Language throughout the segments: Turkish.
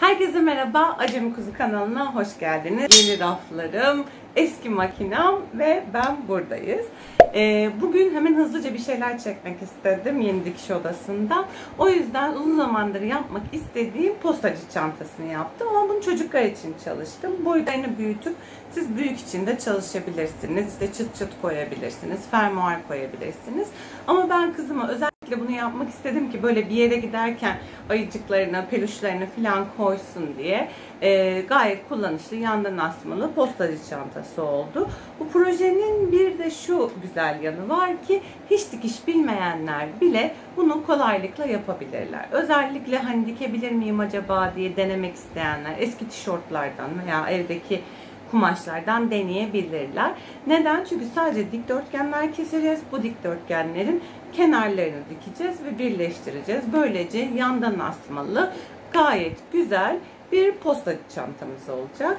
Herkese merhaba, Acemi Kuzu kanalına hoş geldiniz. Yeni raflarım, eski makinam ve ben buradayız. Ee, bugün hemen hızlıca bir şeyler çekmek istedim yeni dikiş odasında. O yüzden uzun zamandır yapmak istediğim postacı çantasını yaptım ama bunu çocuklar için çalıştım. Boyutlarını büyütüp siz büyük için de çalışabilirsiniz. İşte çıt çıt koyabilirsiniz, fermuar koyabilirsiniz. Ama ben kızıma özel özellikle bunu yapmak istedim ki böyle bir yere giderken ayıcıklarına, peluşlarını falan koysun diye. E, gayet kullanışlı yandan asmalı postacı çantası oldu. Bu projenin bir de şu güzel yanı var ki hiç dikiş bilmeyenler bile bunu kolaylıkla yapabilirler. Özellikle hani dikebilir miyim acaba diye denemek isteyenler eski tişörtlerden veya evdeki kumaşlardan deneyebilirler. Neden? Çünkü sadece dikdörtgenler keseceğiz. Bu dikdörtgenlerin kenarlarını dikeceğiz ve birleştireceğiz. Böylece yandan asmalı gayet güzel bir posta çantamız olacak.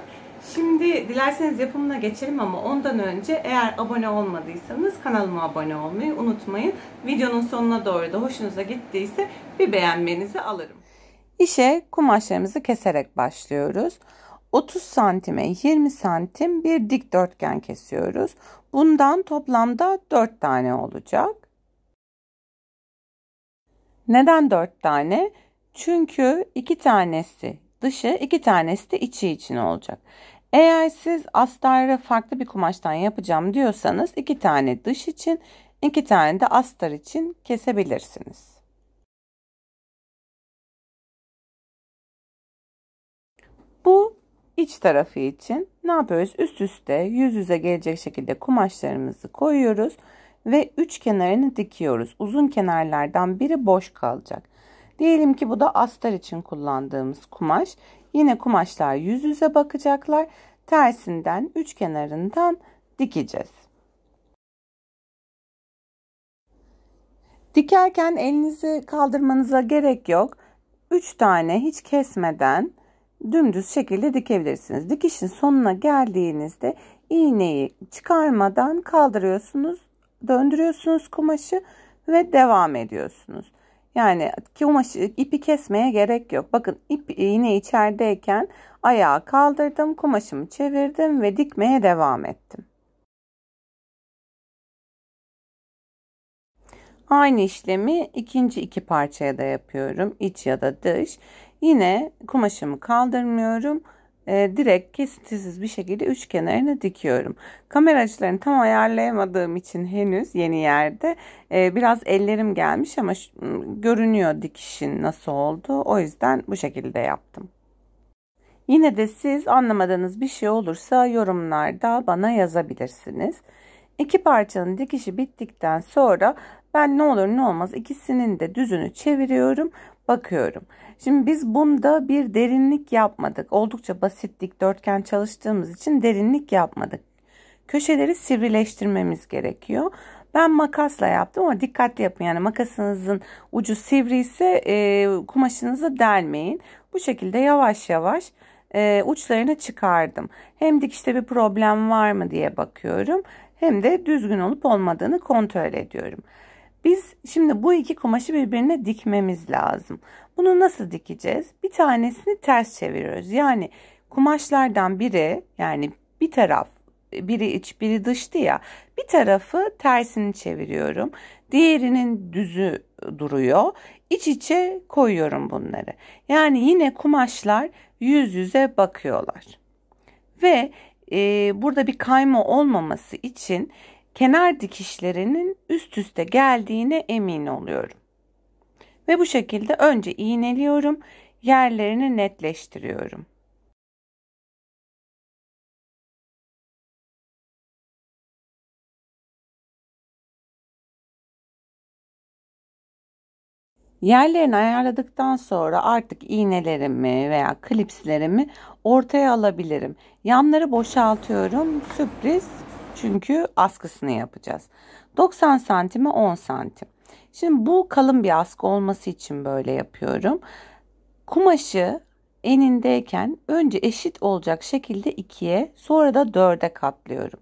Şimdi dilerseniz yapımına geçelim ama ondan önce eğer abone olmadıysanız kanalıma abone olmayı unutmayın. Videonun sonuna doğru da hoşunuza gittiyse bir beğenmenizi alırım. İşe kumaşlarımızı keserek başlıyoruz. 30 santime 20 santim bir dikdörtgen kesiyoruz. Bundan toplamda 4 tane olacak. Neden 4 tane? Çünkü 2 tanesi dışı, 2 tanesi de içi için olacak. Eğer siz astarı farklı bir kumaştan yapacağım diyorsanız 2 tane dış için, 2 tane de astar için kesebilirsiniz. Bu iç tarafı için ne yapıyoruz? Üst üste yüz yüze gelecek şekilde kumaşlarımızı koyuyoruz ve üç kenarını dikiyoruz. Uzun kenarlardan biri boş kalacak. Diyelim ki bu da astar için kullandığımız kumaş. Yine kumaşlar yüz yüze bakacaklar. Tersinden üç kenarından dikeceğiz. Dikerken elinizi kaldırmanıza gerek yok. 3 tane hiç kesmeden dümdüz şekilde dikebilirsiniz. Dikişin sonuna geldiğinizde iğneyi çıkarmadan kaldırıyorsunuz, döndürüyorsunuz kumaşı ve devam ediyorsunuz. Yani kumaşı ipi kesmeye gerek yok. Bakın ip iğne içerideyken ayağı kaldırdım, kumaşımı çevirdim ve dikmeye devam ettim. Aynı işlemi ikinci iki parçaya da yapıyorum. iç ya da dış. Yine kumaşımı kaldırmıyorum. E, direkt kesintisiz bir şekilde üç kenarına dikiyorum. Kamera açılarını tam ayarlayamadığım için henüz yeni yerde e, biraz ellerim gelmiş ama şu, görünüyor dikişin nasıl oldu. O yüzden bu şekilde yaptım. Yine de siz anlamadığınız bir şey olursa yorumlarda bana yazabilirsiniz. İki parçanın dikişi bittikten sonra ben ne olur ne olmaz ikisinin de düzünü çeviriyorum bakıyorum. Şimdi biz bunda bir derinlik yapmadık. Oldukça basit dikdörtgen çalıştığımız için derinlik yapmadık. Köşeleri sivrileştirmemiz gerekiyor. Ben makasla yaptım ama dikkatli yapın. Yani makasınızın ucu sivri ise e, kumaşınızı delmeyin. Bu şekilde yavaş yavaş e, uçlarını çıkardım. Hem dikişte bir problem var mı diye bakıyorum. Hem de düzgün olup olmadığını kontrol ediyorum. Biz şimdi bu iki kumaşı birbirine dikmemiz lazım. Bunu nasıl dikeceğiz? Bir tanesini ters çeviriyoruz. Yani kumaşlardan biri yani bir taraf biri iç biri dıştı ya bir tarafı tersini çeviriyorum. Diğerinin düzü duruyor. İç içe koyuyorum bunları. Yani yine kumaşlar yüz yüze bakıyorlar. Ve e, burada bir kayma olmaması için kenar dikişlerinin üst üste geldiğine emin oluyorum. Ve bu şekilde önce iğneliyorum, yerlerini netleştiriyorum. Yerlerini ayarladıktan sonra artık iğnelerimi veya klipslerimi ortaya alabilirim. Yanları boşaltıyorum. Sürpriz çünkü askısını yapacağız. 90 santime 10 santim. Şimdi bu kalın bir askı olması için böyle yapıyorum. Kumaşı enindeyken önce eşit olacak şekilde ikiye sonra da dörde katlıyorum.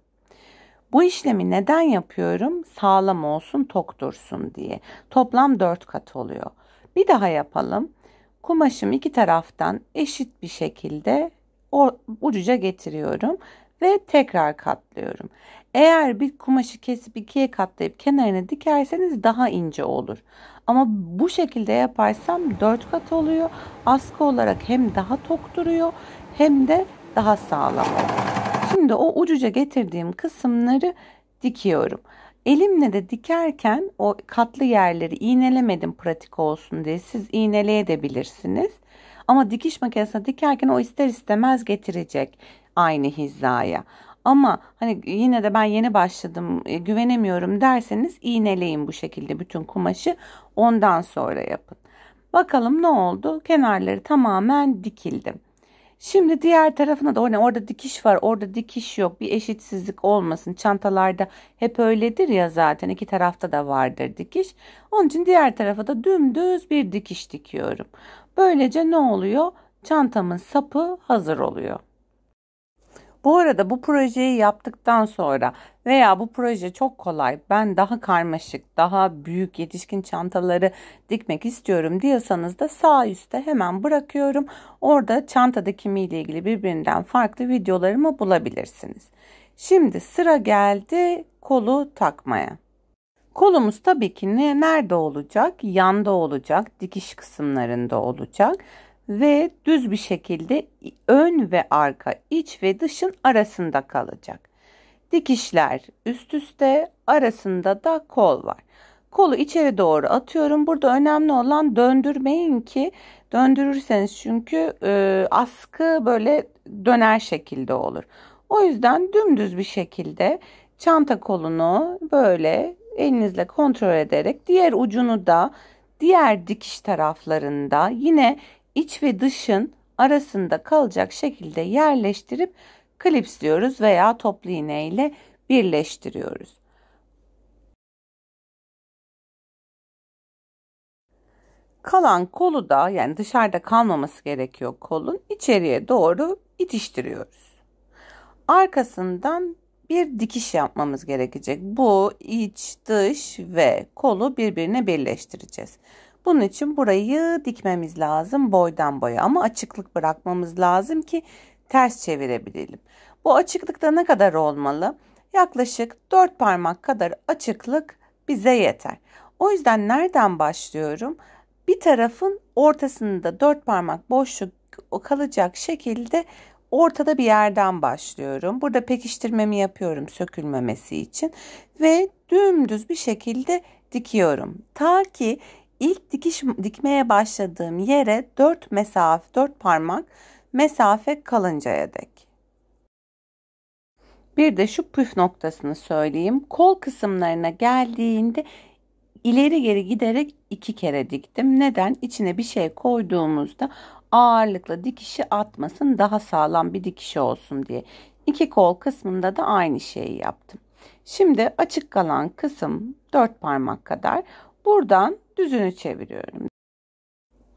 Bu işlemi neden yapıyorum? Sağlam olsun, tok dursun diye. Toplam dört kat oluyor. Bir daha yapalım. Kumaşım iki taraftan eşit bir şekilde ucuca getiriyorum ve tekrar katlıyorum. Eğer bir kumaşı kesip ikiye katlayıp kenarına dikerseniz daha ince olur. Ama bu şekilde yaparsam 4 kat oluyor. Askı olarak hem daha tok duruyor hem de daha sağlam oluyor. Şimdi o ucuca getirdiğim kısımları dikiyorum. Elimle de dikerken o katlı yerleri iğnelemedim pratik olsun diye. Siz iğneleyebilirsiniz. Ama dikiş makinesine dikerken o ister istemez getirecek aynı hizaya. Ama hani yine de ben yeni başladım e, güvenemiyorum derseniz iğneleyin bu şekilde bütün kumaşı ondan sonra yapın. Bakalım ne oldu? Kenarları tamamen dikildi. Şimdi diğer tarafına da orada dikiş var orada dikiş yok bir eşitsizlik olmasın çantalarda hep öyledir ya zaten iki tarafta da vardır dikiş. Onun için diğer tarafa da dümdüz bir dikiş dikiyorum. Böylece ne oluyor? Çantamın sapı hazır oluyor. Bu arada bu projeyi yaptıktan sonra veya bu proje çok kolay ben daha karmaşık daha büyük yetişkin çantaları dikmek istiyorum diyorsanız da sağ üstte hemen bırakıyorum. Orada çanta dikimi ile ilgili birbirinden farklı videolarımı bulabilirsiniz. Şimdi sıra geldi kolu takmaya. Kolumuz tabii ki ne, nerede olacak? Yanda olacak, dikiş kısımlarında olacak ve düz bir şekilde ön ve arka iç ve dışın arasında kalacak. Dikişler üst üste arasında da kol var. Kolu içeri doğru atıyorum. Burada önemli olan döndürmeyin ki döndürürseniz çünkü e, askı böyle döner şekilde olur. O yüzden dümdüz bir şekilde çanta kolunu böyle elinizle kontrol ederek diğer ucunu da diğer dikiş taraflarında yine iç ve dışın arasında kalacak şekilde yerleştirip klipsliyoruz veya toplu iğne ile birleştiriyoruz. Kalan kolu da yani dışarıda kalmaması gerekiyor kolun içeriye doğru itiştiriyoruz. Arkasından bir dikiş yapmamız gerekecek. Bu iç, dış ve kolu birbirine birleştireceğiz. Bunun için burayı dikmemiz lazım boydan boya ama açıklık bırakmamız lazım ki ters çevirebilelim. Bu açıklıkta ne kadar olmalı? Yaklaşık 4 parmak kadar açıklık bize yeter. O yüzden nereden başlıyorum? Bir tarafın ortasında 4 parmak boşluk kalacak şekilde ortada bir yerden başlıyorum. Burada pekiştirmemi yapıyorum sökülmemesi için ve dümdüz bir şekilde dikiyorum. Ta ki ilk dikiş dikmeye başladığım yere 4 mesafe 4 parmak mesafe kalıncaya dek. Bir de şu püf noktasını söyleyeyim. Kol kısımlarına geldiğinde ileri geri giderek iki kere diktim. Neden? İçine bir şey koyduğumuzda ağırlıkla dikişi atmasın daha sağlam bir dikişi olsun diye. İki kol kısmında da aynı şeyi yaptım. Şimdi açık kalan kısım 4 parmak kadar. Buradan düzünü çeviriyorum.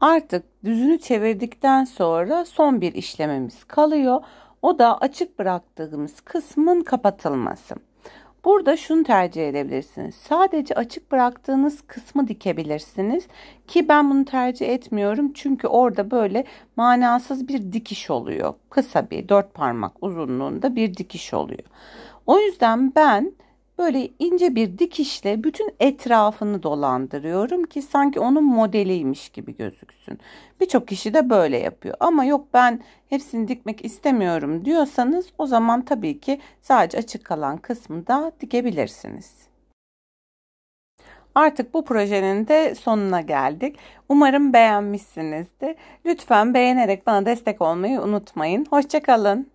Artık düzünü çevirdikten sonra son bir işlemimiz kalıyor. O da açık bıraktığımız kısmın kapatılması. Burada şunu tercih edebilirsiniz. Sadece açık bıraktığınız kısmı dikebilirsiniz ki ben bunu tercih etmiyorum. Çünkü orada böyle manasız bir dikiş oluyor. Kısa bir dört parmak uzunluğunda bir dikiş oluyor. O yüzden ben böyle ince bir dikişle bütün etrafını dolandırıyorum ki sanki onun modeliymiş gibi gözüksün. Birçok kişi de böyle yapıyor ama yok ben hepsini dikmek istemiyorum diyorsanız o zaman tabii ki sadece açık kalan kısmı da dikebilirsiniz. Artık bu projenin de sonuna geldik. Umarım beğenmişsinizdir. Lütfen beğenerek bana destek olmayı unutmayın. Hoşçakalın.